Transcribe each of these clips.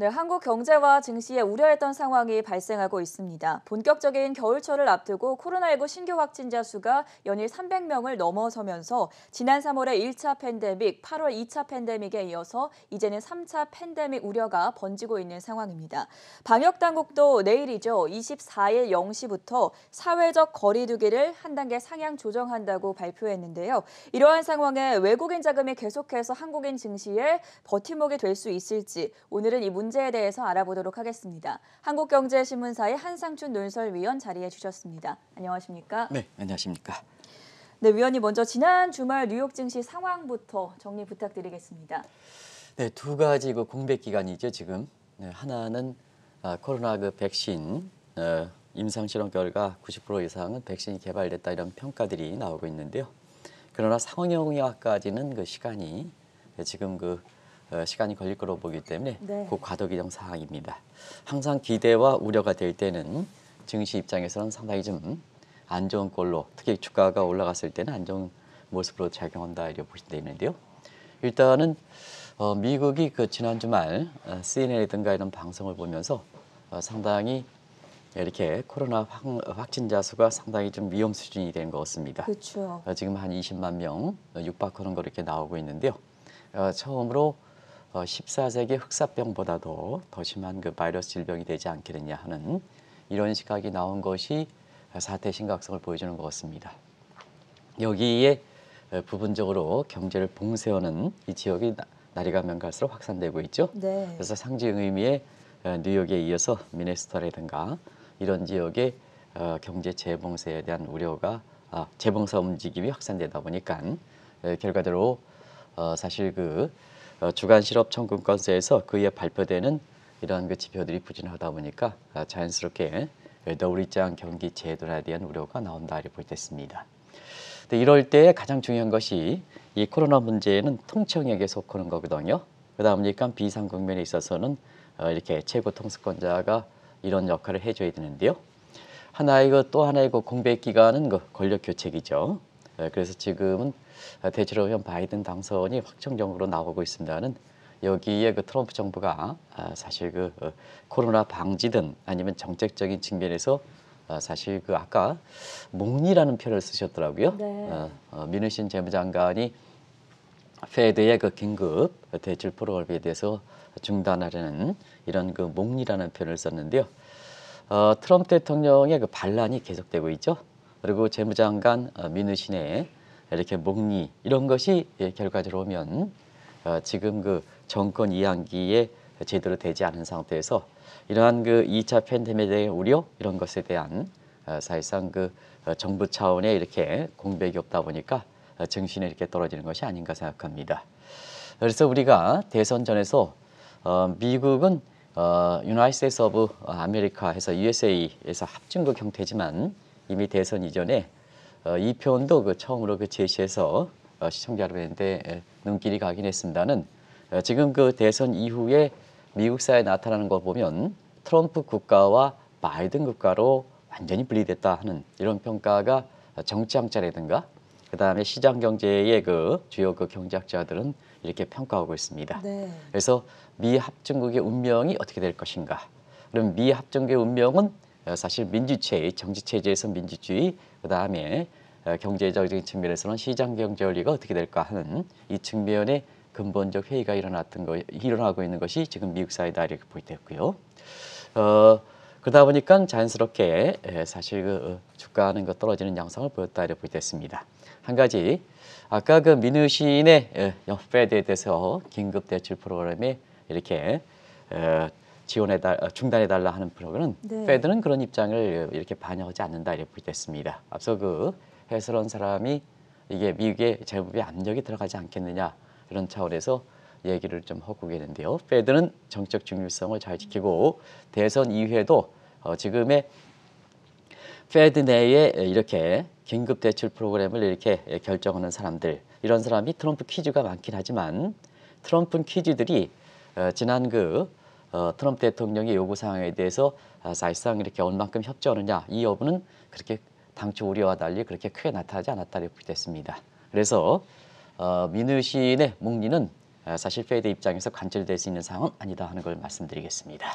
네, 한국 경제와 증시에 우려했던 상황이 발생하고 있습니다. 본격적인 겨울철을 앞두고 코로나19 신규 확진자 수가 연일 300명을 넘어서면서 지난 3월에 1차 팬데믹, 8월 2차 팬데믹에 이어서 이제는 3차 팬데믹 우려가 번지고 있는 상황입니다. 방역 당국도 내일이죠. 24일 0시부터 사회적 거리두기를 한 단계 상향 조정한다고 발표했는데요. 이러한 상황에 외국인 자금이 계속해서 한국인 증시에 버팀목이 될 수 있을지 오늘은 이 문. 문제에 대해서 알아보도록 하겠습니다. 한국경제신문사의 한상춘 논설위원 자리해 주셨습니다. 안녕하십니까? 네, 안녕하십니까? 네, 위원님 먼저 지난 주말 뉴욕 증시 상황부터 정리 부탁드리겠습니다. 네, 두 가지 그 공백 기간이죠 지금. 네, 하나는 아, 코로나 그 백신 어, 임상 실험 결과 90% 이상은 백신이 개발됐다 이런 평가들이 나오고 있는데요. 그러나 상용화까지는 그 시간이 지금 그 어, 시간이 걸릴 거로 보기 때문에 네. 그 과도기정 사항입니다. 항상 기대와 우려가 될 때는 증시 입장에서는 상당히 좀 안 좋은 꼴로 특히 주가가 올라갔을 때는 안 좋은 모습으로 작용한다 이렇게 보시면 되는데요. 일단은 어, 미국이 그 지난 주말 어, CNN이든가 이런 방송을 보면서 어, 상당히 이렇게 코로나 확, 진자 수가 상당히 좀 위험 수준이 된 것 같습니다. 그렇죠. 지금 한 20만 명 육박하는 거 이렇게 나오고 있는데요. 처음으로 어, 14세기 흑사병보다도 더 심한 그 바이러스 질병이 되지 않겠느냐 하는 이런 시각이 나온 것이 사태의 심각성을 보여주는 것 같습니다. 여기에 어, 부분적으로 경제를 봉쇄하는 이 지역이 날이 가면 갈수록 확산되고 있죠. 네. 그래서 상징 의미의 어, 뉴욕에 이어서 미네스타라든가 이런 지역의 어, 경제 재봉쇄에 대한 우려가 아, 재봉사 움직임이 확산되다 보니까 결과대으로 사실 그 어, 주간 실업 청금 건수에서 그에 발표되는 이러한 그 지표들이 부진하다 보니까 아, 자연스럽게 너울이장 경기 제도에 대한 우려가 나온다 이렇게 됐습니다. 이럴 때 가장 중요한 것이 이 코로나 문제는 통청에게 속하는 거거든요. 그다음니까 비상 국면에 있어서는 어, 이렇게 최고 통수권자가 이런 역할을 해줘야 되는데요. 하나의 그또 하나의 그 공백 기간은 그 권력 교체기죠. 네, 그래서 지금은 대체로면 바이든 당선이 확정적으로 나오고 있습니다는 여기에 그 트럼프 정부가 아, 사실 그 어, 코로나 방지든 아니면 정책적인 측면에서 아, 사실 그 아까 목리라는 표현을 쓰셨더라고요. 네. 어, 어, 민우신 재무장관이 페드의 그 긴급 대출 프로그램에 대해서 중단하려는 이런 그 목리라는 표현을 썼는데요. 어, 트럼프 대통령의 그 반란이 계속되고 있죠. 그리고 재무장관 어, 민우신의 이렇게 목리 이런 것이 예, 결과적으로 오면 어, 지금 그 정권 이양기에 제대로 되지 않은 상태에서 이러한 그 2차 팬데믹에 대한 우려 이런 것에 대한 어, 사실상 그 정부 차원의 이렇게 공백이 없다 보니까 정신이 이렇게 떨어지는 것이 아닌가 생각합니다. 그래서 우리가 대선 전에서 미국은 어, 유나이스 오브 아메리카에서 USA에서 합중국 형태지만 이미 대선 이전에 어, 이 표현도 그 처음으로 그 제시해서 어, 시청자 여러분한테 예, 눈길이 가긴 했습니다는 어, 지금 그 대선 이후에 미국 사회에 나타나는 걸 보면 트럼프 국가와 바이든 국가로 완전히 분리됐다 하는 이런 평가가 정치학자라든가 그다음에 시장 경제의 그 주요 그 경제학자들은 이렇게 평가하고 있습니다. 네. 그래서 미 합중국의 운명이 어떻게 될 것인가? 그럼 미 합중국의 운명은 어, 사실 민주체의 정치체제에서 민주주의 그다음에 어, 경제적인 측면에서는 시장 경제 원리가 어떻게 될까 하는 이 측면의 근본적 회의가 일어났던 거 일어나고 있는 것이 지금 미국 사회다 이렇게 보이됐고요. 어, 그러다 보니까 자연스럽게 예, 사실 그 어, 주가하는 것 떨어지는 양상을 보였다 이렇게 보이됐습니다. 한 가지 아까 그 민우 시인의 페드에 예, 대해서 긴급 대출 프로그램에 이렇게 어, 지원해 달 어, 중단해 달라 하는 프로그램은 네. 페드는 그런 입장을 이렇게 반영하지 않는다 이렇게 됐습니다. 앞서 그 해설한 사람이 이게 미국의 재무비 압력이 들어가지 않겠느냐 이런 차원에서 얘기를 좀 하고 계는데요. 페드는 정책 중립성을 잘 지키고 대선 이후에도 어, 지금의 페드 내에 이렇게 긴급 대출 프로그램을 이렇게 결정하는 사람들 이런 사람이 트럼프 퀴즈가 많긴 하지만 트럼프 퀴즈들이 어, 지난 그 어, 트럼프 대통령의 요구 사항에 대해서 아, 사실상 이렇게 얼만큼 협조하느냐 이 여부는 그렇게 당초 우려와 달리 그렇게 크게 나타나지 않았다 이렇게 됐습니다. 그래서 어, 민우 신의 목리는 아, 사실 페이드 입장에서 관철될 수 있는 상황 아니다 하는 걸 말씀드리겠습니다.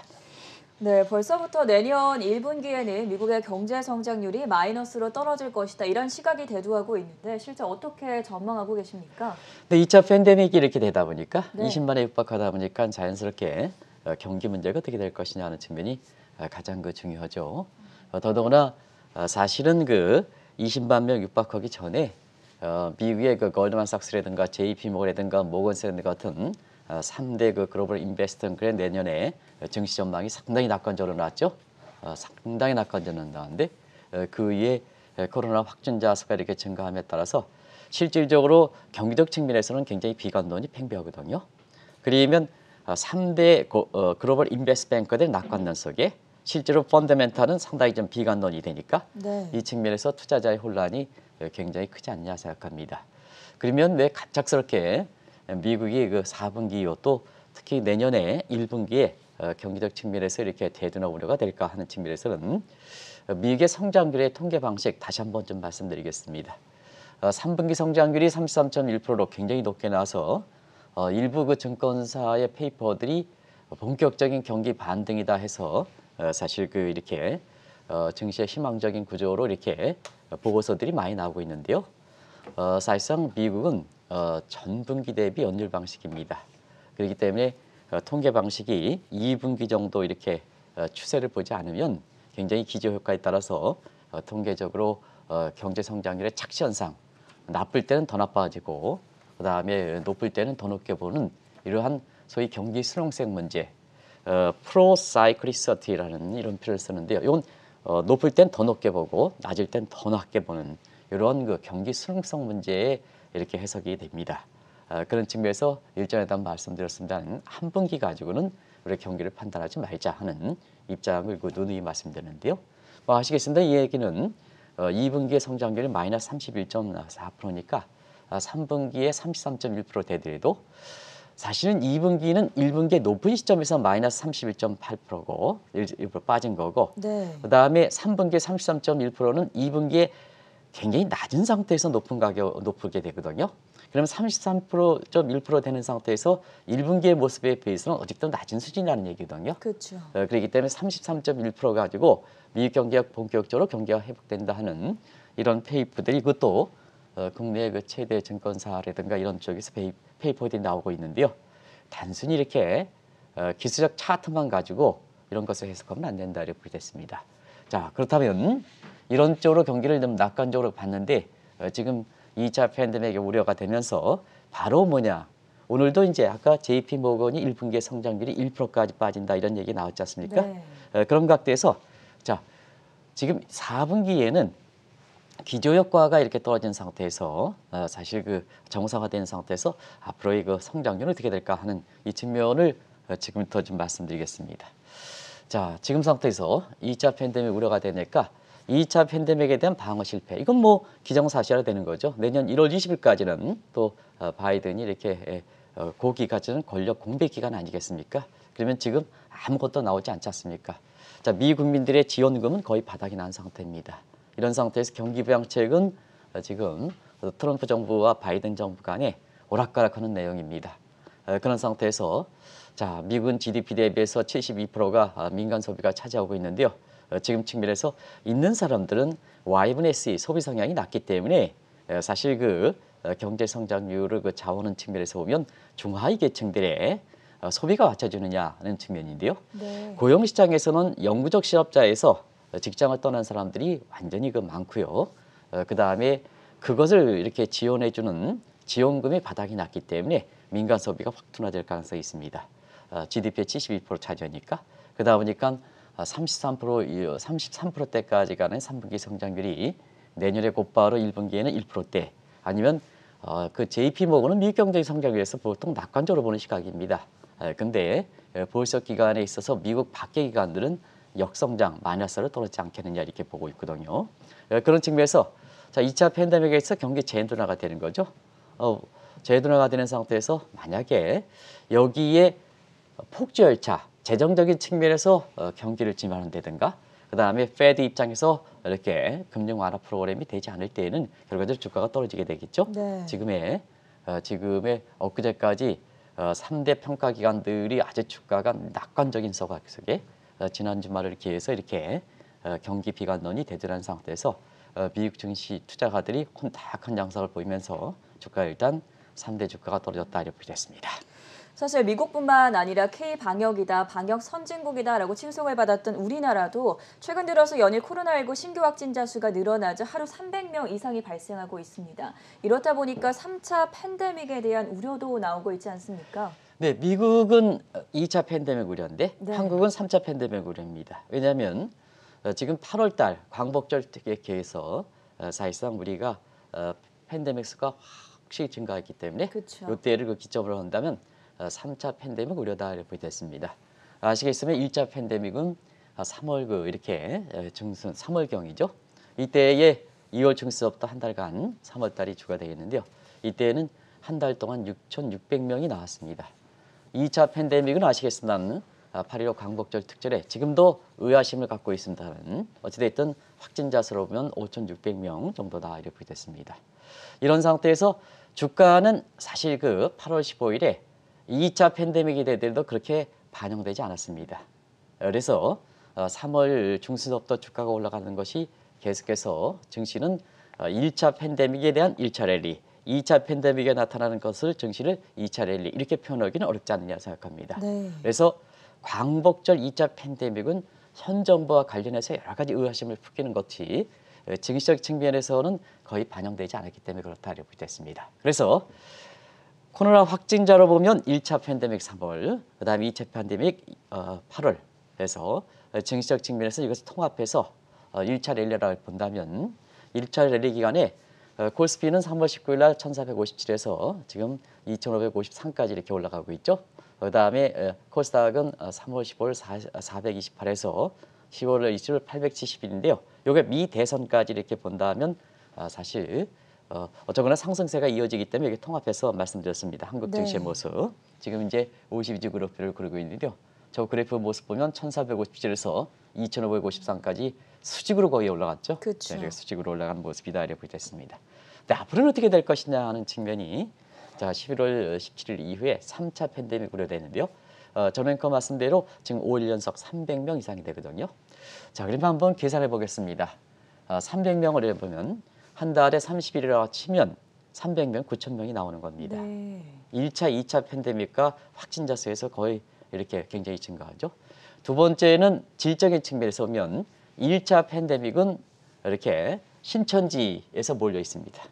네, 벌써부터 내년 1분기에는 미국의 경제 성장률이 마이너스로 떨어질 것이다. 이런 시각이 대두하고 있는데 실제 어떻게 전망하고 계십니까? 네, 2차 팬데믹이 이렇게 되다 보니까 네. 20만에 육박하다 보니까 자연스럽게 어, 경기 문제가 어떻게 될 것이냐 하는 측면이 어, 가장 그 중요하죠. 어, 더더구나 사실은 그 20만 명 육박하기 전에 미국의 그 골드만삭스라든가 JP 모건이라든가 모건스탠드 같은 3대 그 글로벌 인베스턴 그래 내년에 증시 전망이 상당히 낙관적으로 나왔죠. 상당히 낙관적으로 나왔는데 그 위에 코로나 확진자 수가 이렇게 증가함에 따라서 실질적으로 경기적 측면에서는 굉장히 비관론이 팽배하거든요. 그러면 어, 삼대 고, 어, 글로벌 인베스뱅커들 낙관론 속에 실제로 펀더멘탈은 상당히 좀 비관론이 되니까 네. 이 측면에서 투자자의 혼란이 어, 굉장히 크지 않냐 생각합니다. 그러면 왜 갑작스럽게 미국이 그 4분기 이후 또 특히 내년에 1분기에 어, 경제적 측면에서 이렇게 대두나 우려가 될까 하는 측면에서는 미국의 성장률의 통계 방식 다시 한번 좀 말씀드리겠습니다. 3분기 성장률이 33.1%로 굉장히 높게 나와서 어, 일부 그 증권사의 페이퍼들이 본격적인 경기 반등이다 해서 어, 사실 그 이렇게 어, 증시의 희망적인 구조로 이렇게 보고서들이 많이 나오고 있는데요. 어, 사실상 미국은 어, 전분기 대비 연율 방식입니다. 그렇기 때문에 어, 통계 방식이 2분기 정도 이렇게 어, 추세를 보지 않으면 굉장히 기저 효과에 따라서 어, 통계적으로 어, 경제 성장률의 착시 현상 나쁠 때는 더 나빠지고 그다음에 높을 때는 더 높게 보는 이러한 소위 경기 수능생 문제 어, 프로사이클리서티라는 이런 표현을 쓰는데요. 이건 어, 높을 땐 더 높게 보고 낮을 땐 더 낮게 보는 이런 그 경기 수능성 문제에 이렇게 해석이 됩니다. 어, 그런 측면에서 일전에 도 말씀드렸습니다한 분기 가지고는 우리 경기를 판단하지 말자 하는 입장을 그 누누이 말씀드렸는데요. 뭐 아시겠습니다. 이 얘기는 어, 2분기의 성장률이 마이너스 31.4%니까 3분기에 33.1% 대들도 사실은 2분기는 1분기에 높은 시점에서 마이너스 31.8%고 1% 빠진 거고 네. 그다음에 3분기에 33.1%는 2분기에 굉장히 낮은 상태에서 높은 가격 높게 되거든요. 그러면 33.1% 되는 상태에서 1분기의 모습에 비해서는 어쨌든 낮은 수준이라는 얘기거든요. 그렇죠. 어, 그렇기 때문에 33.1% 가지고 미국 경기가 본격적으로 경기가 회복된다 하는 이런 페이프들이 그것도 어, 국내 몇 그 최대 증권사라든가 이런 쪽에서 페이, 페이퍼들이 나오고 있는데요. 단순히 이렇게 어, 기술적 차트만 가지고 이런 것을 해석하면 안 된다 이렇게 됐습니다. 자 그렇다면 이런 쪽으로 경기를 좀 낙관적으로 봤는데 어, 지금 2차 팬데믹의 우려가 되면서 바로 뭐냐 오늘도 이제 아까 JP 모건이 1분기 성장률이 1%까지 빠진다 이런 얘기 나왔지 않습니까? 네. 어, 그런 각도에서 자 지금 4분기에는 기저효과가 이렇게 떨어진 상태에서 어, 사실 그 정상화된 상태에서 앞으로의 그 성장률은 어떻게 될까 하는 이 측면을 어, 지금부터 좀 말씀드리겠습니다. 자, 지금 상태에서 2차 팬데믹 우려가 되니까 2차 팬데믹에 대한 방어 실패. 이건 뭐 기정사실화 되는 거죠. 내년 1월 20일까지는 또 어, 바이든이 이렇게 예, 어, 고기 가지는 권력 공백 기간 아니겠습니까? 그러면 지금 아무것도 나오지 않지 않습니까? 자, 미 국민들의 지원금은 거의 바닥이 난 상태입니다. 이런 상태에서 경기 부양책은 지금 트럼프 정부와 바이든 정부 간에 오락가락하는 내용입니다. 어, 그런 상태에서 자 미군 GDP 대비해서 72%가 민간 소비가 차지하고 있는데요. 어, 지금 측면에서 있는 사람들은 Y분의 C 소비 성향이 낮기 때문에 어, 사실 그 경제 성장률을 그 자원하는 측면에서 보면 중하위 계층들의 소비가 받쳐주느냐는 측면인데요. 네. 고용시장에서는 영구적 실업자에서 직장을 떠난 사람들이 완전히 그 많고요. 어, 그 다음에 그것을 이렇게 지원해주는 지원금의 바닥이 났기 때문에 민간 소비가 확 둔화될 가능성이 있습니다. GDP의 어, 72% 차지하니까 그러다 보니까 33% 어, 33%대까지 가는 3분기 성장률이 내년에 곧바로 1분기에는 1%대 아니면 그 JP모건은 미국 경제의 성장률에서 보통 낙관적으로 보는 시각입니다. 근데 보수적 기관에 있어서 미국 밖의 기관들은 역성장 마이너스로 떨어지지 않겠느냐 이렇게 보고 있거든요. 예, 그런 측면에서 자 2차 팬데믹에서 경기 재인둔화가 되는 거죠. 어, 재인둔화가 되는 상태에서 만약에 여기에 폭주 열차 재정적인 측면에서 어, 경기를 지만한다든가 그 다음에 페드 입장에서 이렇게 금융 완화 프로그램이 되지 않을 때에는 결과적으로 주가가 떨어지게 되겠죠. 네. 지금의 어, 지금의 엊그제까지 어, 3대 평가 기관들이 아주 주가가 낙관적인 서각 속에 어, 지난 주말을 기해서 이렇게 어, 경기 비관론이 대두한 상태에서 어, 미국 증시 투자가들이 혼탁한 양상을 보이면서 주가 일단 3대 주가가 떨어졌다 이렇게 됐습니다. 사실 미국뿐만 아니라 K-방역이다, 방역 선진국이다라고 칭송을 받았던 우리나라도 최근 들어서 연일 코로나19 신규 확진자 수가 늘어나자 하루 300명 이상이 발생하고 있습니다. 이렇다 보니까 3차 팬데믹에 대한 우려도 나오고 있지 않습니까? 네, 미국은 2차 어, 팬데믹 우려인데 네. 한국은 3차 팬데믹 우려입니다. 왜냐하면 어, 지금 8월 달 광복절 특계에서 어, 사실상 우리가 팬데믹 수가 확실히 증가했기 때문에 그쵸. 이때를 그 기점으로 한다면 3차 팬데믹 우려다 이렇게 됐습니다. 아시겠으면 1차 팬데믹은 3월 그 이렇게 중순 3월경이죠. 이때에 2월 중순부터 한 달간 3월 달이 주가 되겠는데요. 이때에는 한 달 동안 6,600명이 나왔습니다. 2차 팬데믹은 아시겠습니다만 8.15 아, 광복절 특절에 지금도 의아심을 갖고 있습니다만 어찌됐든 확진자 수로 보면 5,600명 정도다 이렇게 됐습니다. 이런 상태에서 주가는 사실 그 8월 15일에 2차 팬데믹이 되더라도 그렇게 반영되지 않았습니다. 그래서 3월 어, 중순부터 주가가 올라가는 것이 계속해서 증시는 1차 어, 팬데믹에 대한 1차 랠리 이차 팬데믹에 나타나는 것을 정신을 이차 랠리 이렇게 표현하기는 어렵지 않느냐 생각합니다. 네. 그래서 광복절 이차 팬데믹은 현 정부와 관련해서 여러 가지 의아심을 풀기는 것이 증시적 어, 측면에서는 거의 반영되지 않았기 때문에 그렇다 이렇게 보습니다 그래서 코로나 확진자로 보면 일차 팬데믹 3월, 그다음에 이차 팬데믹 8월 어, 에서증시적 어, 측면에서 이것을 통합해서 일차 랠리라고 본다면 일차 랠리 기간에 콜스피는 어, 3월 19일 날 1457에서 지금 2553까지 이렇게 올라가고 있죠. 그 다음에 어, 코스닥은 3월 15일 428에서 10월 20일 871인데요. 요게 미 대선까지 이렇게 본다면 아, 사실 어, 어쩌거나 상승세가 이어지기 때문에 이게 통합해서 말씀드렸습니다. 한국 네. 증시의 네. 모습. 지금 이제 52주 그룹표를 그리고 있는데요. 저 그래프 모습 보면 1457에서 2553까지 수직으로 거의 올라갔죠. 그렇죠. 네, 수직으로 올라가는 모습이다 이렇게 됐습니다. 근데 앞으로는 어떻게 될 것이냐 하는 측면이 자 11월 17일 이후에 3차 팬데믹 우려되는데요. 어, 전앵커 그 말씀대로 지금 5일 연속 300명 이상이 되거든요. 자 그러면 한번 계산해 보겠습니다. 어, 300명을 해보면 한 달에 30일이라고 치면 300명, 9천 명이 나오는 겁니다. 네. 1차, 2차 팬데믹과 확진자 수에서 거의 이렇게 굉장히 증가하죠. 두 번째는 질적인 측면에서 보면 1차 팬데믹은 이렇게 신천지에서 몰려 있습니다.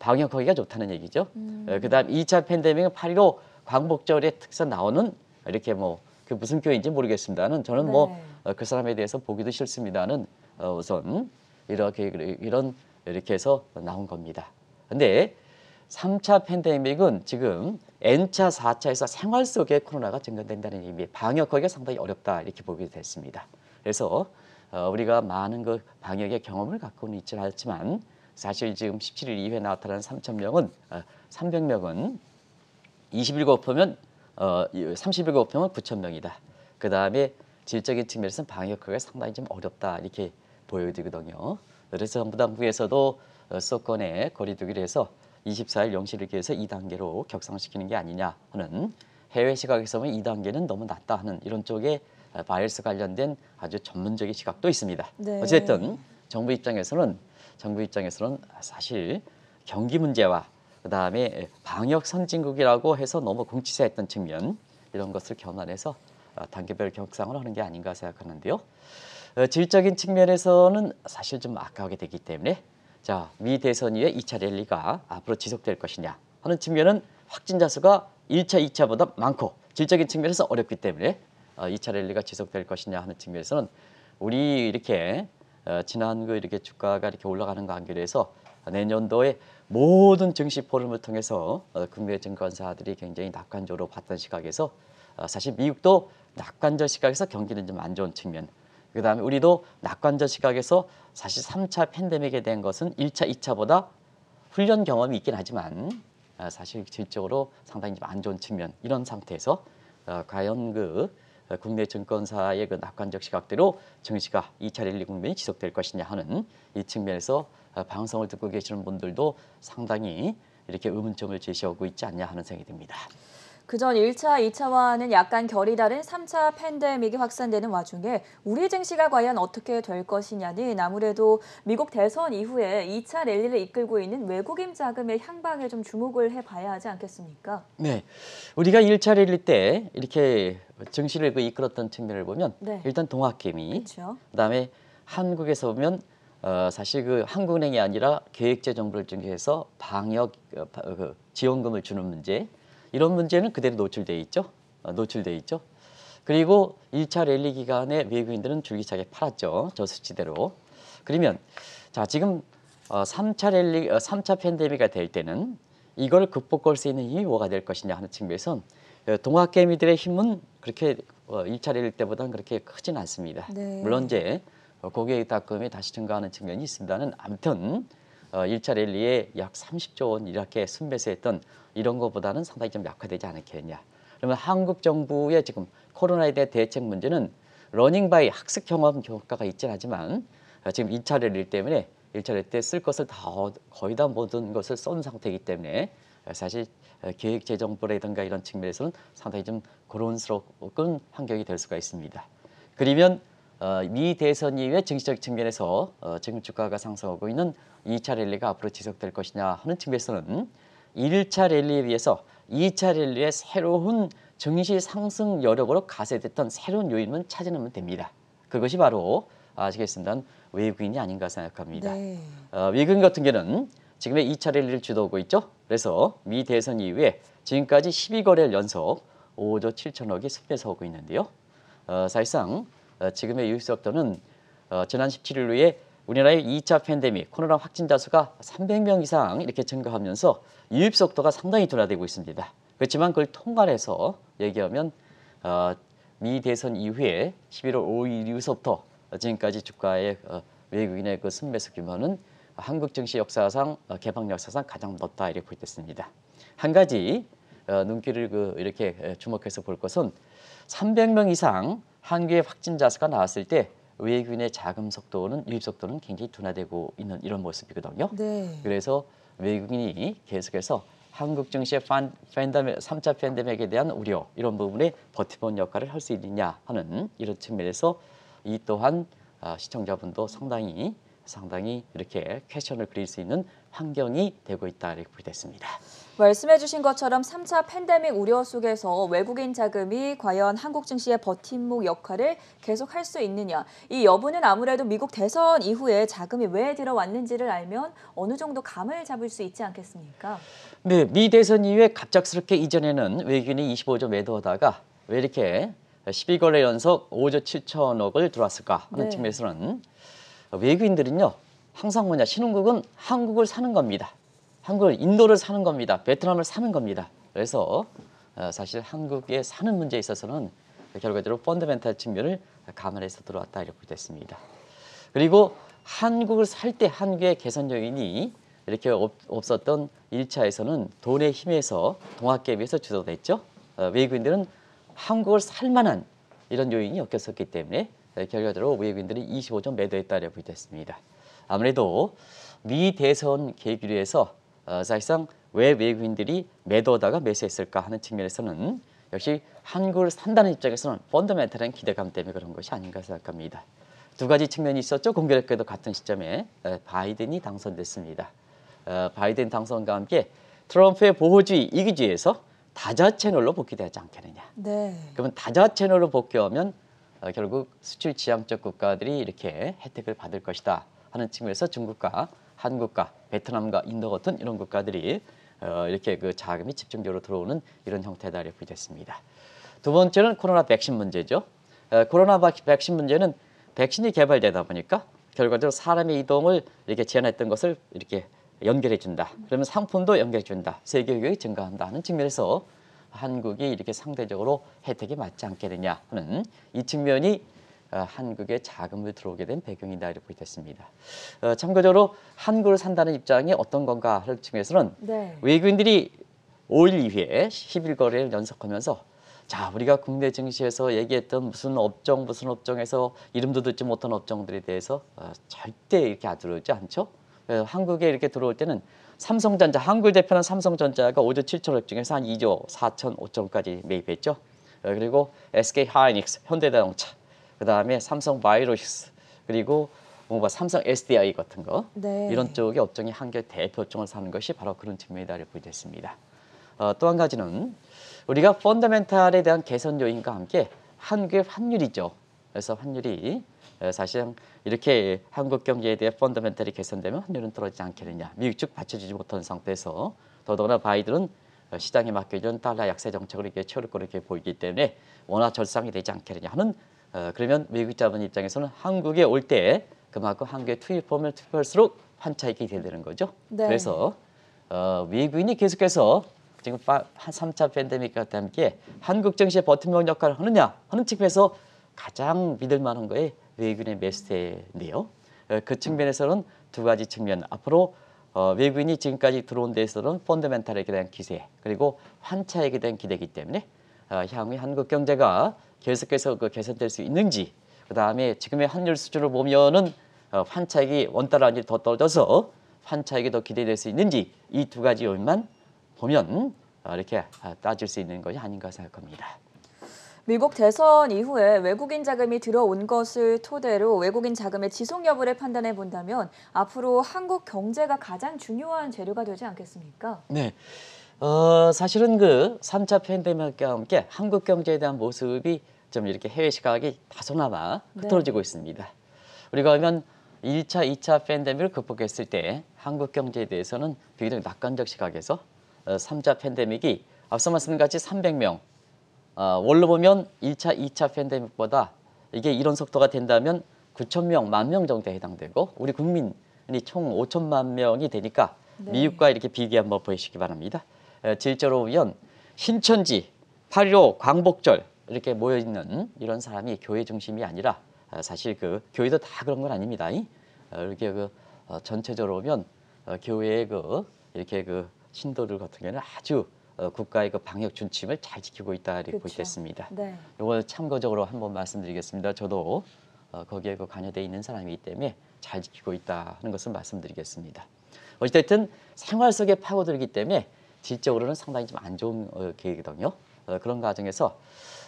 방역 허기가 좋다는 얘기죠. 음. 어, 그다음 2차 팬데믹은 8.15 광복절에 특사 나오는 이렇게 뭐 그 무슨 교회인지 모르겠습니다는 저는 뭐그 네. 어, 사람에 대해서 보기도 싫습니다는 어, 우선 이렇게 이런 이렇게 해서 나온 겁니다. 근데 삼차 팬데믹은 지금 N차, 4차에서 생활 속에 코로나가 증가된다는 의미, 방역하기가 상당히 어렵다 이렇게 보게 됐습니다. 그래서 어, 우리가 많은 그 방역의 경험을 갖고는 있지는 않지만 사실 지금 17일 이후에 나타난 3천명은 300명은 어, 20일 곱하면 어, 30일 곱하면 9천명이다그 다음에 질적인 측면에서는 방역하기가 상당히 좀 어렵다 이렇게 보여지거든요. 그래서 정부 당국에서도 어, 수도권에 거리두기를 해서 24일 0시 이기 해서 2단계로 격상시키는 게 아니냐 하는 해외 시각에서 보면 2단계는 너무 낮다 하는 이런 쪽에 아, 바이러스 관련된 아주 전문적인 시각도 있습니다. 네. 어쨌든 정부 입장에서는 정부 입장에서는 사실 경기 문제와 그다음에 방역 선진국이라고 해서 너무 공치사했던 측면 이런 것을 겸안해서 아, 단계별 격상을 하는 게 아닌가 생각하는데요. 어, 질적인 측면에서는 사실 좀 아까하게 되기 때문에 자, 미 대선 이후에 2차 랠리가 앞으로 지속될 것이냐 하는 측면은 확진자 수가 1차, 2차보다 많고 질적인 측면에서 어렵기 때문에 2차 어, 랠리가 지속될 것이냐 하는 측면에서는 우리 이렇게 어, 지난 그 이렇게 주가가 이렇게 올라가는 관계로해서 내년도에 모든 증시 포럼을 통해서 어, 국내 증권사들이 굉장히 낙관적으로 봤던 시각에서 사실 미국도 낙관적 시각에서 경기는 좀 안 좋은 측면 그 다음에 우리도 낙관적 시각에서 사실 3차 팬데믹에 대한 것은 1차, 2차보다 훈련 경험이 있긴 하지만 아, 사실 질적으로 상당히 안 좋은 측면 이런 상태에서 어, 과연 그 어, 국내 증권사의 그 낙관적 시각대로 증시가 2차 랠리 국면이 지속될 것이냐 하는 이 측면에서 어, 방송을 듣고 계시는 분들도 상당히 이렇게 의문점을 제시하고 있지 않냐 하는 생각이 듭니다. 그전 1차, 2차와는 약간 결이 다른 3차 팬데믹이 확산되는 와중에 우리 증시가 과연 어떻게 될 것이냐는 아무래도 미국 대선 이후에 2차 랠리를 이끌고 있는 외국인 자금의 향방에 좀 주목을 해봐야 하지 않겠습니까? 네, 우리가 1차 랠리 때 이렇게 증시를 그 이끌었던 측면을 보면 네. 일단 동학개미, 그쵸. 그다음에 한국에서 보면 어, 사실 그 한국은행이 아니라 계획재정부를 중개해서 방역 어, 그 지원금을 주는 문제 이런 문제는 그대로 노출돼 있죠. 어, 노출돼 있죠. 그리고 1차 랠리 기간에 외국인들은 줄기차게 팔았죠. 저 수치대로. 그러면 자 지금 어, 3차 랠리, 어, 3차 팬데믹이 될 때는 이걸 극복할 수 있는 힘이 뭐가 될 것이냐 하는 측면에선 어, 동학개미들의 힘은 그렇게 어, 1차 랠리 때보다는 그렇게 크진 않습니다. 네. 물론 이제 고객의 어, 닭금이 다시 증가하는 측면이 있습니다는 아무튼 어, 일차 랠리에 약 30조 원 이렇게 순매수했던 이런 것보다는 상당히 좀 약화되지 않았겠냐. 그러면 한국 정부의 지금 코로나에 대한 대책 문제는 러닝바이 학습 경험 효과가 있긴 하지만 어, 지금 이차 랠리 때문에 일차 랠리 때 쓸 것을 다 거의 다 모든 것을 쏜 상태이기 때문에 어, 사실 계획재정부라든가 이런 측면에서는 상당히 좀 고론스러운 환경이 될 수가 있습니다. 그러면 어, 미 대선 이후에 정치적 측면에서 지금 어, 주가가 상승하고 있는 2차 랠리가 앞으로 지속될 것이냐 하는 측면에서는 1차 랠리에 비해서 2차 랠리의 새로운 증시 상승 여력으로 가세됐던 새로운 요인은 찾아내면 됩니다. 그것이 바로 아시겠습니다. 외국인이 아닌가 생각합니다. 네. 어, 외국인 같은 경우는 지금의 2차 랠리를 주도하고 있죠. 그래서 미 대선 이후에 지금까지 1 2거래 연속 5조 7천억이 습해서 오고 있는데요. 어, 사실상 어, 지금의 유입수도는 어, 지난 17일로에 우리나라의 2차 팬데믹 코로나 확진자 수가 300명 이상 이렇게 증가하면서 유입 속도가 상당히 둔화되고 있습니다. 그렇지만 그걸 통괄해서 얘기하면 어, 미 대선 이후에 11월 5일 이후부터 지금까지 주가의 외국인의 그 순매수 규모는 한국 증시 역사상 개방 역사상 가장 높다 이렇게 보였습니다. 한 가지 눈길을 그 이렇게 주목해서 볼 것은 300명 이상 한 개의 확진자 수가 나왔을 때 외균의 자금 속도는 유입 속도는 굉장히 둔화되고 있는 이런 모습이거든요. 네. 그래서 외국인이 계속해서 한국 증시의 팬, 팬데믹, 3차 팬데믹에 대한 우려 이런 부분에 버티본 역할을 할 수 있느냐 하는 이런 측면에서 이 또한 어, 시청자분도 상당히 상당히 이렇게 퀘션을 그릴 수 있는 환경이 되고 있다 이렇게 보게 습니다 말씀해 주신 것처럼 3차 팬데믹 우려 속에서 외국인 자금이 과연 한국 증시의 버팀목 역할을 계속할 수 있느냐. 이 여부는 아무래도 미국 대선 이후에 자금이 왜 들어왔는지를 알면 어느 정도 감을 잡을 수 있지 않겠습니까? 네, 미 대선 이후에 갑작스럽게 이전에는 외국인이 25조 매도하다가 왜 이렇게 12거래 연속 5조 7천억을 들어왔을까 하는 네. 측면에서는 외국인들은요 항상 뭐냐 신흥국은 한국을 사는 겁니다. 한국을 인도를 사는 겁니다. 베트남을 사는 겁니다. 그래서 어, 사실 한국에 사는 문제에 있어서는 결과적으로 펀드멘탈 측면을 감안해서 들어왔다 이렇게 됐습니다. 그리고 한국을 살 때 한국의 개선 요인이 이렇게 없었던 1차에서는 돈의 힘에서 동학개비에서 주도됐죠. 어, 외국인들은 한국을 살만한 이런 요인이 없였었기 때문에 결과적으로 외국인들이 25점 매도했다라고 이 됐습니다. 아무래도 미 대선 계기로 해서 어, 사실상 왜 외국인들이 매도하다가 매수했을까 하는 측면에서는 역시 한국을 산다는 입장에서는 펀더멘탈한 기대감 때문에 그런 것이 아닌가 생각합니다. 두 가지 측면이 있었죠. 공교롭게도 같은 시점에 어, 바이든이 당선됐습니다. 어, 바이든 당선과 함께 트럼프의 보호주의 이기주의에서 다자 채널로 복귀되지 않겠느냐. 네. 그러면 다자 채널로 복귀하면 어, 결국 수출 지향적 국가들이 이렇게 혜택을 받을 것이다. 하는 측면에서 중국과 한국과 베트남과 인도 같은 이런 국가들이 어, 이렇게 그 자금이 집중적으로 들어오는 이런 형태다 이렇게 됐습니다. 두 번째는 코로나 백신 문제죠. 어, 코로나 백신 문제는 백신이 개발되다 보니까 결과적으로 사람의 이동을 이렇게 제한했던 것을 이렇게 연결해 준다. 그러면 상품도 연결해 준다. 세계 교육이 증가한다 하는 측면에서 한국이 이렇게 상대적으로 혜택이 맞지 않게 되냐 하는 이 측면이 어, 한국에 자금을 들어오게 된 배경이다 이렇게 됐습니다. 어, 참고적으로 한국을 산다는 입장이 어떤 건가를 측면에서는 네. 외국인들이 5일 이후에 10일 거래를 연속하면서 자 우리가 국내 증시에서 얘기했던 무슨 업종 무슨 업종에서 이름도 듣지 못한 업종들에 대해서 어, 절대 이렇게 안 들어오지 않죠. 한국에 이렇게 들어올 때는 삼성전자 한국대표는 삼성전자가 5조 7천억 중에서 한 2조 4천 5천까지 매입했죠. 그리고 SK 하이닉스 현대자동차 그 다음에 삼성 바이로식스 그리고 뭐 삼성 SDI 같은 거 네. 이런 쪽의 업종이 한결 대표종을 사는 것이 바로 그런 측면이다 이렇게 보여습니다 어, 또 한 가지는 우리가 펀더멘탈에 대한 개선 요인과 함께 한국의 환율이죠. 그래서 환율이 어, 사실상 이렇게 한국 경제에 대해 펀더멘탈이 개선되면 환율은 떨어지지 않겠느냐. 미국 측 받쳐주지 못한 상태에서 더더구나 바이든은 시장에 맡겨준 달러 약세 정책을 이렇게 채울 거로 이렇게 보이기 때문에 원화 절상이 되지 않겠느냐 하는 어, 그러면 외국자본 입장에서는 한국에 올 때 그만큼 한국에 투입하면 투입할수록 환차 있게 되는 거죠. 네. 그래서 어, 외국인이 계속해서 지금 한삼차 팬데믹과 함께 한국 정치의 버팀목 역할을 하느냐 하는 측면에서 가장 믿을 만한 거에 외국인의 메시지인데요. 어, 그 측면에서는 두 가지 측면 앞으로 어, 외국인이 지금까지 들어온 데에서는 펀드멘탈에 대한 기세 그리고 환차에 대한 기대이기 때문에 어, 향후 한국 경제가 계속해서 그 개선될 수 있는지 그 다음에 지금의 환율 수준을 보면은 어, 환차익이 원달러 환율이 더 떨어져서 환차익이 더 기대될 수 있는지 이 두 가지 요인만 보면 어, 이렇게 아, 따질 수 있는 것이 아닌가 생각합니다. 미국 대선 이후에 외국인 자금이 들어온 것을 토대로 외국인 자금의 지속 여부를 판단해 본다면 앞으로 한국 경제가 가장 중요한 재료가 되지 않겠습니까? 네. 어, 사실은 그 3차 팬데믹과 함께 한국 경제에 대한 모습이 좀 이렇게 해외 시각이 다소나마 네. 흐트러지고 네. 있습니다. 우리가 하면 1차, 2차 팬데믹을 극복했을 때 한국 경제에 대해서는 비교적 낙관적 시각에서 3차 어, 팬데믹이 앞서 말씀드린 같이 300명 어, 원로 보면 1차, 2차 팬데믹보다 이게 이런 속도가 된다면 9천 명, 만명 정도에 해당되고 우리 국민이 총 5천만 명이 되니까 네. 미국과 이렇게 비교 한번 보시기 바랍니다. 어, 질적으로 보면 신천지, 8.15 광복절 이렇게 모여 있는 이런 사람이 교회 중심이 아니라 아, 사실 그 교회도 다 그런 건 아닙니다. 아, 이렇게 그 어, 전체적으로 보면 어, 교회의 그 이렇게 그 신도들 같은 경우는 아주 어, 국가의 그 방역 준칙을 잘 지키고 있다 이렇게 그렇죠. 겠습니다 네. 이걸 참고적으로 한번 말씀드리겠습니다. 저도 거기에 그 관여돼 있는 사람이기 때문에 잘 지키고 있다 하는 것을 말씀드리겠습니다. 어쨌든 생활 속에 파고들기 때문에 질적으로는 상당히 좀 안 좋은 계획이거든요. 그런 과정에서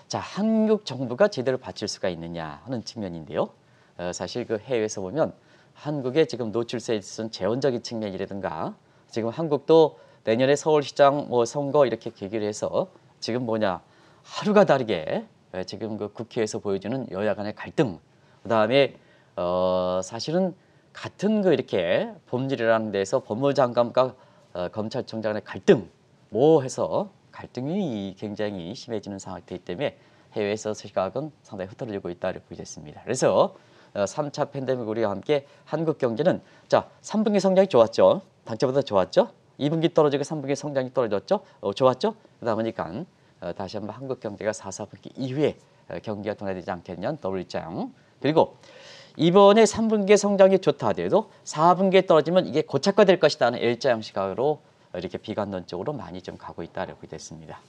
자, 한국 정부가 제대로 바칠 수가 있느냐 하는 측면인데요. 어, 사실 그 해외에서 보면 한국의 지금 노출세에 있어서는 재원적인 측면이라든가 지금 한국도 내년에 서울시장 뭐 선거 이렇게 계기를 해서 지금 뭐냐 하루가 다르게 예, 지금 그 국회에서 보여주는 여야 간의 갈등 그다음에 어 사실은 같은 그 이렇게 법률이라는 데서 법무장관과 어, 검찰총장의 갈등 뭐 해서 갈등이 굉장히 심해지는 상황이기 때문에 해외에서 시각은 상당히 흐트러지고 있다를 보여졌습니다. 그래서 3차 어, 팬데믹 우리와 함께 한국 경제는 자 3분기 성장이 좋았죠. 당초보다 좋았죠. 2분기 떨어지고 3분기 성장이 떨어졌죠. 어, 좋았죠. 그러다 보니까 어, 다시 한번 한국 경제가 4, 4분기 이후에 어, 경기가 둔화되지 않겠냐 는더블자형 그리고 이번에 3분기 성장이 좋다 하더라도 4분기에 떨어지면 이게 고착화될 것이다는 L자 형시각으로 이렇게 비관론 쪽으로 많이 좀 가고 있다라고 됐습니다.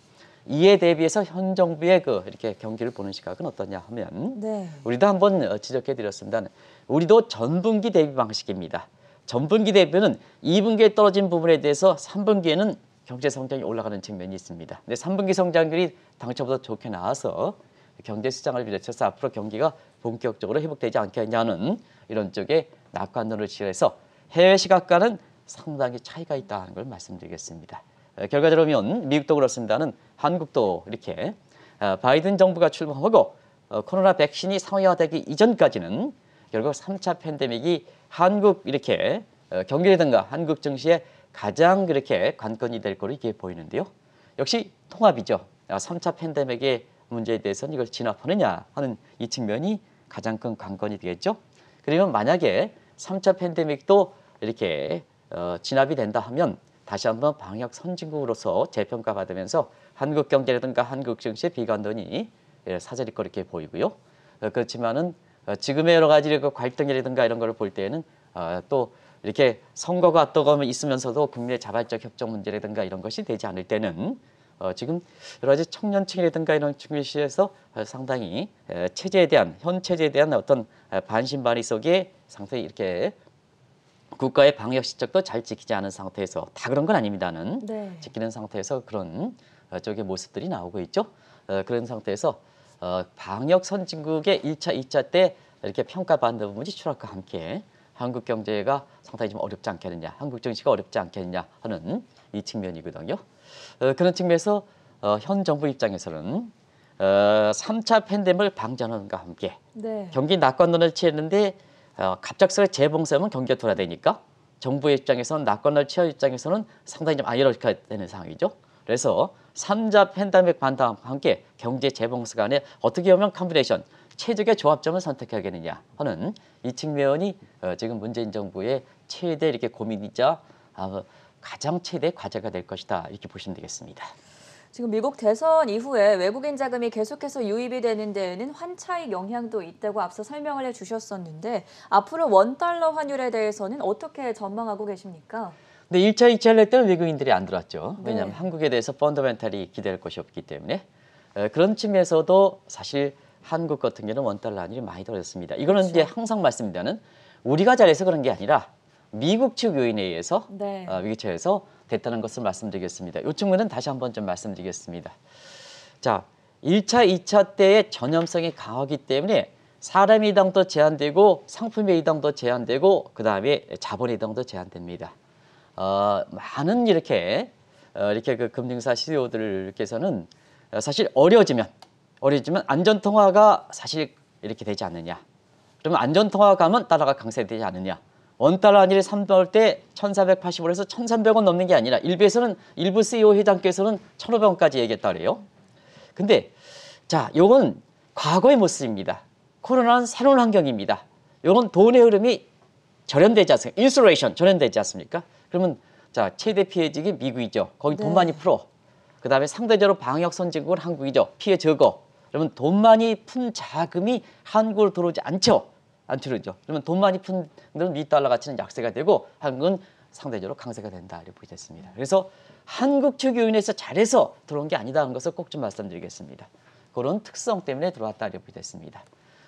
이에 대비해서 현 정부의 그 이렇게 경기를 보는 시각은 어떠냐 하면 네. 우리도 한번 어, 지적해 드렸습니다. 우리도 전분기 대비 방식입니다. 전분기 대비는 2분기에 떨어진 부분에 대해서 3분기에는 경제 성장이 올라가는 측면이 있습니다. 근데 3분기 성장률이 당초보다 좋게 나와서 경제 수장을 비롯해서 앞으로 경기가 본격적으로 회복되지 않겠냐는 이런 쪽에 낙관론을 취해서 해외 시각과는 상당히 차이가 있다는 걸 말씀드리겠습니다. 어, 결과적으로 보면 미국도 그렇습니다는 한국도 이렇게 어, 바이든 정부가 출범하고 어, 코로나 백신이 상용화되기 이전까지는 결국 3차 팬데믹이 한국 이렇게 경기라든가 한국 증시에 가장 그렇게 관건이 될 거로 이게 보이는데요. 역시 통합이죠. 3차 아, 팬데믹의 문제에 대해서는 이걸 진압하느냐 하는 이 측면이 가장 큰 관건이 되겠죠. 그러면 만약에 3차 팬데믹도 이렇게 어, 진압이 된다 하면 다시 한번 방역 선진국으로서 재평가받으면서 한국 경제라든가 한국 증시 비관론이 예, 사절이그렇게 보이고요. 어, 그렇지만은 어, 지금의 여러 가지 그 갈등이라든가 이런 걸 볼 때에는 어, 또 이렇게 선거가 또가 있으면서도 국민의 자발적 협정 문제라든가 이런 것이 되지 않을 때는 지금 여러 가지 청년층이라든가 이런 측면에서 상당히 체제에 대한 현 체제에 대한 어떤 반신반의 속에 상당히 이렇게 국가의 방역 시적도 잘 지키지 않은 상태에서 다 그런 건 아닙니다는 네. 지키는 상태에서 그런 어, 쪽의 모습들이 나오고 있죠. 어, 그런 상태에서 어, 방역 선진국의 일차이차때 이렇게 평가받는 부분이 추락과 함께 한국 경제가 상당히 좀 어렵지 않겠느냐, 한국 정치가 어렵지 않겠느냐 하는 이 측면이거든요. 어, 그런 측면에서 어, 현 정부 입장에서는 어, 3차 팬데믹을 방전하는가 함께 네. 경기 낙관론을 취했는데 어, 갑작스레 재봉쇄하면 경제가 돌아되니까 정부의 입장에서는 낙관을 취할 입장에서는 상당히 좀 아이러니까 되는 상황이죠. 그래서 삼자 팬데믹 반대과 함께 경제 재봉쇄 간에 어떻게 보면 컴비네이션 최적의 조합점을 선택하겠느냐 하는 이 측면이 어, 지금 문재인 정부의 최대 이렇게 고민이자 어, 가장 최대 과제가 될 것이다 이렇게 보시면 되겠습니다. 지금 미국 대선 이후에 외국인 자금이 계속해서 유입이 되는 데에는 환차익 영향도 있다고 앞서 설명을 해주셨었는데 앞으로 원달러 환율에 대해서는 어떻게 전망하고 계십니까? 근데 1차, 2차를 했던 외국인들이 안 들어왔죠. 네. 왜냐하면 네. 한국에 대해서 펀더멘탈이 기댈 것이 없기 때문에 어, 그런 측면에서도 사실 한국 같은 경우는 원달러 환율이 많이 떨어졌습니다. 이거는 그렇죠. 이제 항상 말씀드리는 우리가 잘해서 그런 게 아니라 미국 측 요인에 의해서 네. 어, 위기차에서 됐다는 것을 말씀드리겠습니다. 이 측면은 다시 한 번 좀 말씀드리겠습니다. 자, 1차, 2차 때의 전염성이 강하기 때문에 사람 이동도 제한되고 상품의 이동도 제한되고 그 다음에 자본 이동도 제한됩니다. 어, 많은 이렇게 어, 이렇게 그 금융사 CEO들께서는 어, 사실 어려지면 어려지면 안전통화가 사실 이렇게 되지 않느냐. 그러면 안전통화 가면 따라가 강세되지 않느냐. 원달러 한일이 3달러 때 1,480원에서 1,300원 넘는 게 아니라 일부에서는 일부 CEO 회장께서는 1,500원까지 얘기했다 그래요. 근데 자, 요건 과거의 모습입니다. 코로나는 새로운 환경입니다. 요건 돈의 흐름이 절연되지 않습니까? 인슐레이션 절연되지 않습니까? 그러면 자, 최대 피해지기 미국이죠. 거기 돈 네. 많이 풀어. 그다음에 상대적으로 방역 선진국은 한국이죠. 피해 적어. 그러면 돈 많이 푼 자금이 한국으로 들어오지 않죠. 안 줄어죠. 그러면 돈 많이 푼 분들은 미 달러 가치는 약세가 되고 한국은 상대적으로 강세가 된다 이렇게 보겠습니다. 그래서 한국 특유 요인에서 잘해서 들어온 게 아니다 하는 것을 꼭 좀 말씀드리겠습니다. 그런 특성 때문에 들어왔다 이렇게 됐습니다.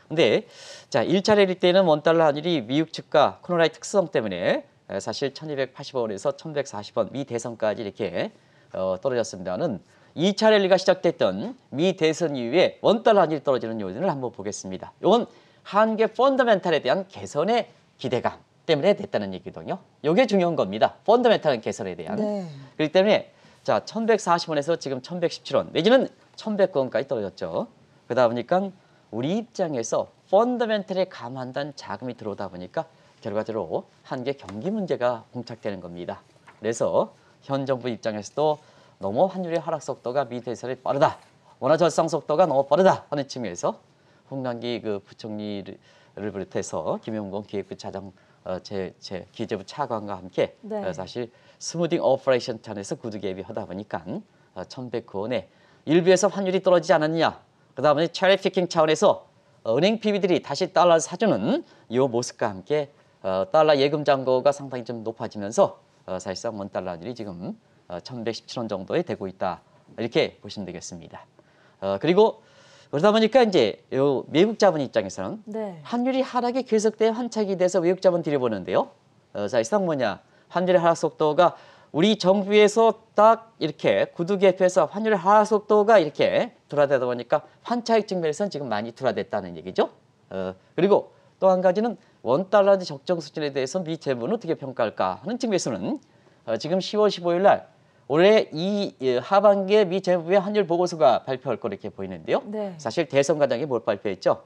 근데 자 1차 레리 때는 원달러 환율이 미국 측과 코로나의 특성 때문에 사실 1280원에서 1140원 미 대선까지 이렇게 어, 떨어졌습니다는 2차 랠리가 시작됐던 미 대선 이후에 원달러 환율이 떨어지는 요인을 한번 보겠습니다. 이건 한계 펀더멘탈에 대한 개선의 기대감 때문에 됐다는 얘기거든요. 이게 중요한 겁니다. 펀더멘탈 개선에 대한. 네. 그렇기 때문에 자 1140원에서 지금 1117원 내지는 1100원까지 떨어졌죠. 그러다 보니까 우리 입장에서 펀더멘탈에 감한다는 자금이 들어오다 보니까 결과적으로 한계 경기 문제가 봉착되는 겁니다. 그래서 현 정부 입장에서도 너무 환율의 하락 속도가 미대에이 빠르다. 원화 절상 속도가 너무 빠르다 하는 측면에서 홍남기 그 부총리를 비롯해서 김영건 기획부 차장 어, 제, 제 기재부 차관과 함께 네. 어, 사실 스무딩 오퍼레이션 차원에서 구두 개입이 하다 보니까 어, 1,109원에 일부에서 환율이 떨어지지 않았냐 느 그다음에 체리피킹 차원에서 어, 은행 PB들이 다시 달러를 사주는 이 모습과 함께 어, 달러 예금 잔고가 상당히 좀 높아지면서 어, 사실상 원달러율이 지금 어, 1,117원 정도에 되고 있다 이렇게 보시면 되겠습니다. 어, 그리고 그러다 보니까 이제 요 외국 자본 입장에서는 네. 환율이 하락이 계속돼 환착이 돼서 외국 자본 들여보는데요. 어, 사실상 뭐냐 환율의 하락 속도가 우리 정부에서 딱 이렇게 구두 개표해서 환율의 하락 속도가 이렇게 돌아다다 보니까 환차익 측면에서는 지금 많이 돌아댔다는 얘기죠. 어, 그리고 또 한 가지는 원달러지 적정 수준에 대해서 미 재무는 어떻게 평가할까 하는 측면에서는 어, 지금 10월 15일 날 올해 이 예, 하반기에 미 재무부의 환율 보고서가 발표할 거 이렇게 보이는데요. 네. 사실 대선 과정이 뭘 발표했죠.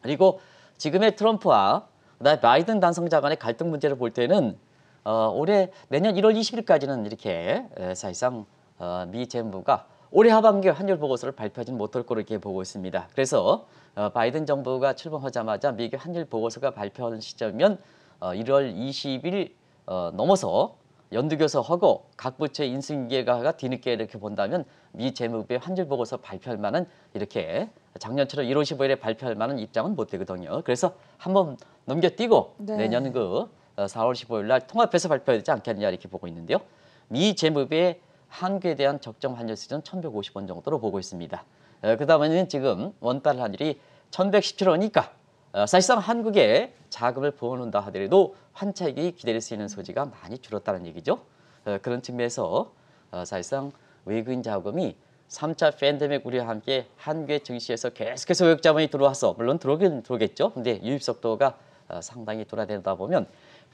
그리고 지금의 트럼프와 그다음에 바이든 당선자 간의 갈등 문제를 볼 때는 어, 올해 내년 1월 20일까지는 이렇게 에, 예, 사실상 어, 미 재무부가 올해 하반기 환율 보고서를 발표하지는 못할 거로 이렇게 보고 있습니다. 그래서 어, 바이든 정부가 출범하자마자 미국의 환율 보고서가 발표하는 시점이면 어, 1월 20일 어, 넘어서 연두교서허고각 부처의 인수인계가 뒤늦게 이렇게 본다면 미 재무부의 환율보고서 발표할 만한 이렇게 작년처럼 1월 15일에 발표할 만한 입장은 못 되거든요. 그래서 한번 넘겨뛰고 네. 내년 그 4월 어, 15일 날 통합해서 발표해야 되지 않겠느냐 이렇게 보고 있는데요. 미 재무부의 한국에 대한 적정 환율 수준 1,150원 정도로 보고 있습니다. 어, 그 다음에는 지금 원달 환율이 1,117원이니까 어, 사실상 한국에 자금을 부어놓는다 하더라도 환차익이 기대될 수 있는 소지가 많이 줄었다는 얘기죠. 어, 그런 측면에서 어, 사실상 외국인 자금이 3차 팬데믹 우리와 함께 한계 증시에서 계속해서 외국 자본이 들어와서 물론 들어오긴 들어오겠죠. 근데 유입 속도가 어, 상당히 돌아다니다 보면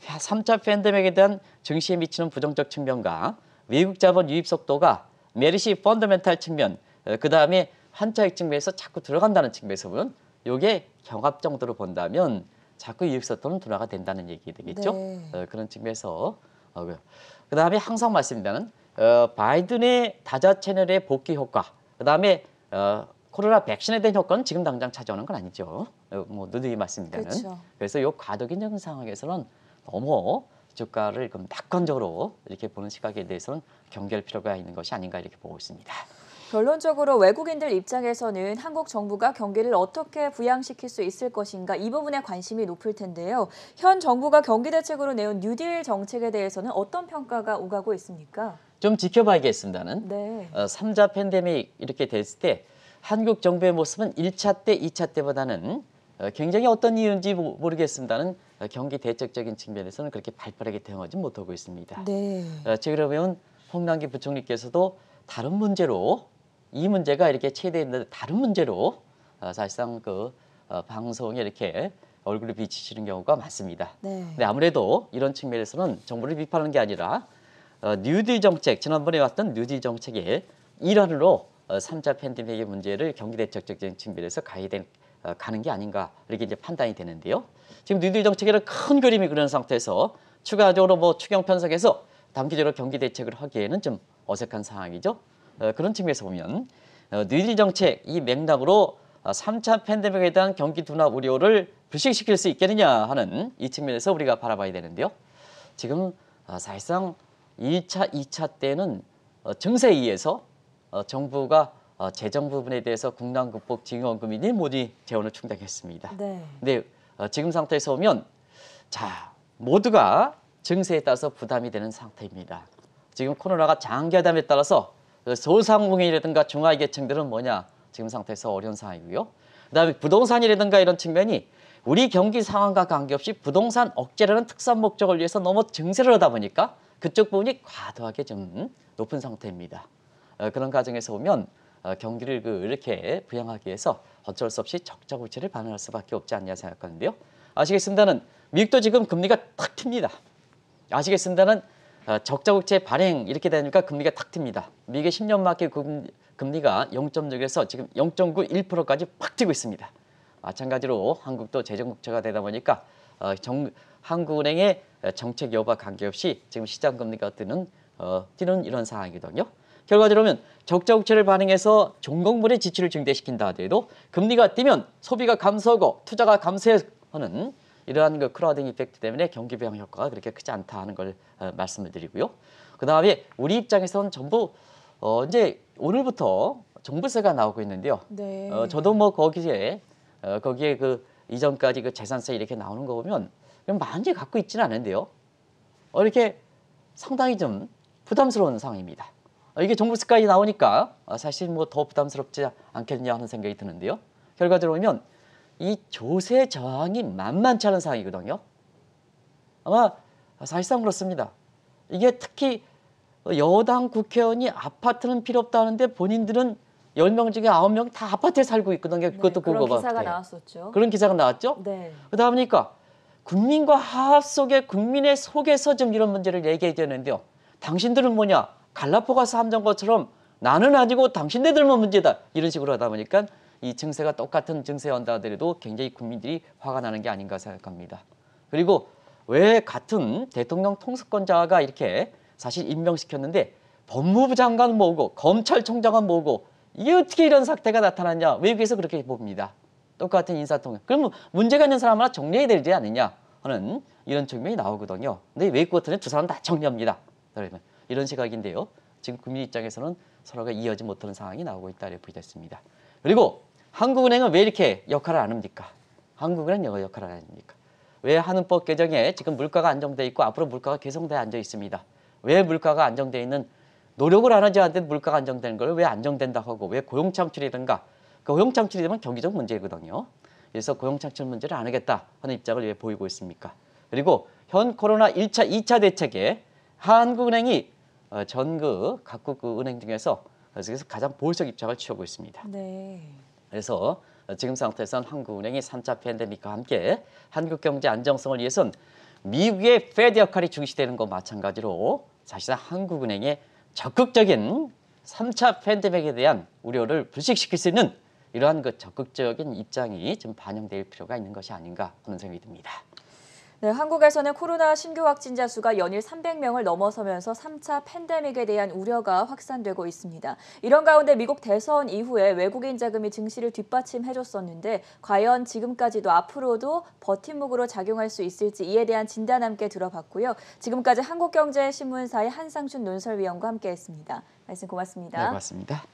3차 팬데믹에 대한 증시에 미치는 부정적 측면과 외국 자본 유입 속도가 메리시 펀더멘탈 측면 그다음에 환차익 측면에서 자꾸 들어간다는 측면에서 보면 이게 경합 정도로 본다면 자꾸 이익소는 둔화가 된다는 얘기 되겠죠. 네. 어, 그런 측면에서 어, 그다음에 항상 말씀드리는 어, 바이든의 다자 채널의 복귀 효과, 그다음에 어, 코로나 백신에 대한 효과는 지금 당장 찾아오는 건 아니죠. 어, 뭐 누누이 말씀니다는그래서요 그렇죠. 과도기적인 상황에서는 너무 주가를 그럼 낙관적으로 이렇게 보는 시각에 대해서는 경계할 필요가 있는 것이 아닌가 이렇게 보고 있습니다. 결론적으로 외국인들 입장에서는 한국 정부가 경기를 어떻게 부양시킬 수 있을 것인가 이 부분에 관심이 높을 텐데요. 현 정부가 경기 대책으로 내온 뉴딜 정책에 대해서는 어떤 평가가 오가고 있습니까? 좀 지켜봐야겠습니다는. 네. 어, 3자 팬데믹 이렇게 됐을 때 한국 정부의 모습은 1차 때, 2차 때보다는 어, 굉장히 어떤 이유인지 모르겠습니다는 어, 경기 대책적인 측면에서는 그렇게 발빠르게 대응하지 못하고 있습니다. 네. 최근에 어, 보면 홍남기 부총리께서도 다른 문제로 이 문제가 이렇게 최대인데 다른 문제로 어, 사실상 그 어, 방송에 이렇게 얼굴을 비치시는 경우가 많습니다. 네. 근데 아무래도 이런 측면에서는 정부를 비판하는 게 아니라 어, 뉴딜 정책, 지난번에 왔던 뉴딜 정책의 일환으로 어, 3자 팬데믹의 문제를 경기대책적인 측면에서 가해된, 어, 가는 게 아닌가 이렇게 이제 판단이 되는데요. 지금 뉴딜 정책에는 큰 그림이 그런 상태에서 추가적으로 뭐 추경 편성해서 단기적으로 경기대책을 하기에는 좀 어색한 상황이죠. 어, 그런 측면에서 보면 어, 뉴딜 정책 이 맥락으로 3차 어, 팬데믹에 대한 경기 둔화 우려를 불식시킬 수 있겠느냐 하는 이 측면에서 우리가 바라봐야 되는데요. 지금 사실상 1차, 2차 때는 증세에 의해서 정부가 재정 부분에 대해서 국난극복 지원금이니 모두 재원을 충당했습니다. 네. 근데 지금 상태에서 보면 자 모두가 증세에 따라서 부담이 되는 상태입니다. 지금 코로나가 장기화됨에 따라서 서울상공인이라든가 중하위계층들은 뭐냐 지금 상태에서 어려운 상황이고요. 그다음에 부동산이라든가 이런 측면이 우리 경기 상황과 관계없이 부동산 억제라는 특수한 목적을 위해서 너무 증세를 하다 보니까 그쪽 부분이 과도하게 좀 높은 상태입니다. 어, 그런 과정에서 보면 어, 경기를 그 이렇게 부양하기 위해서 어쩔 수 없이 적자 고치를 반응할 수밖에 없지 않냐 생각하는데요. 아시겠습니다는 미국도 지금 금리가 탁 튑니다. 아시겠습니다는 어, 적자국채 발행 이렇게 되니까 금리가 탁 튑니다. 미국의 10년 만기 금리가 0.6에서 지금 0.91%까지 팍 뛰고 있습니다. 마찬가지로 한국도 재정국채가 되다 보니까 어, 정, 한국은행의 정책 여부와 관계없이 지금 시장 금리가 뜨는 어, 뛰는 이런 상황이거든요. 결과적으로 는 적자국채를 발행해서 종공물의 지출을 증대시킨다 하더라도 금리가 뛰면 소비가 감소하고 투자가 감소하는 이러한 그 크라우딩 이펙트 때문에 경기 부양 효과가 그렇게 크지 않다 하는 걸 어, 말씀을 드리고요. 그 다음에 우리 입장에서는 전부 어, 이제 오늘부터 종부세가 나오고 있는데요. 네. 어, 저도 뭐 거기에 어, 거기에 그 이전까지 그 재산세 이렇게 나오는 거 보면 많이 갖고 있지는 않은데요. 어, 이렇게 상당히 좀 부담스러운 상황입니다. 어, 이게 종부세까지 나오니까 어, 사실 뭐 더 부담스럽지 않겠냐 하는 생각이 드는데요. 결과적으로 보면 이 조세 저항이 만만치 않은 상황이거든요. 아마 사실상 그렇습니다. 이게 특히 여당 국회의원이 아파트는 필요 없다는데 본인들은 10명 중에 9명 다 아파트에 살고 있거든요. 네, 그것도 네, 그런 기사가 같아 나왔었죠. 그런 기사가 나왔죠. 네. 그러다 보니까 국민과 합 속에 국민의 속에서 좀 이런 문제를 얘기해야 되는데요. 당신들은 뭐냐? 갈라포가스 함정것처럼 나는 아니고 당신네들만 문제다. 이런 식으로 하다 보니까 이 증세가 똑같은 증세한다 하더라도 굉장히 국민들이 화가 나는 게 아닌가 생각합니다. 그리고 왜 같은 대통령 통수권자가 이렇게 사실 임명시켰는데 법무부 장관 뭐고 검찰총장은 뭐고 이게 어떻게 이런 사태가 나타났냐 외국에서 그렇게 봅니다. 똑같은 인사통역. 그러면 문제가 있는 사람 하나 정리해야 되지 않느냐 하는 이런 측면이 나오거든요. 근데 외국 같은 데두 사람 다 정리합니다. 그러면 이런 시각인데요. 지금 국민 입장에서는 서로가 이어지 못하는 상황이 나오고 있다 이렇게 보이겠습니다. 그리고 한국은행은 왜 이렇게 역할을 안 합니까? 한국은행 영어 역할을 안 합니까? 왜하는법 개정에 지금 물가가 안정돼 있고 앞으로 물가가 계속돼 앉아 있습니다. 왜 물가가 안정돼 있는 노력을 안 하지 않는 물가가 안정되는 걸왜 안정된다고 하고 왜 고용 창출이든가 그 고용 창출이 되면 경기적 문제거든요. 그래서 고용 창출 문제를 안 하겠다 하는 입장을 왜 보이고 있습니까? 그리고 현 코로나 1차, 2차 대책에 한국은행이 어, 전그 각국 그 은행 중에서 그래서 가장 보수적 입장을 취하고 있습니다. 네. 그래서 지금 상태에선 한국은행이 3차 팬데믹과 함께 한국 경제 안정성을 위해선 미국의 페드 역할이 중시되는 것 마찬가지로 사실상 한국은행의 적극적인 3차 팬데믹에 대한 우려를 불식시킬 수 있는 이러한 그 적극적인 입장이 좀 반영될 필요가 있는 것이 아닌가 하는 생각이 듭니다. 네, 한국에서는 코로나 신규 확진자 수가 연일 300명을 넘어서면서 3차 팬데믹에 대한 우려가 확산되고 있습니다. 이런 가운데 미국 대선 이후에 외국인 자금이 증시를 뒷받침해줬었는데 과연 지금까지도 앞으로도 버팀목으로 작용할 수 있을지 이에 대한 진단 함께 들어봤고요. 지금까지 한국경제신문사의 한상춘 논설위원과 함께했습니다. 말씀 고맙습니다. 네, 고맙습니다.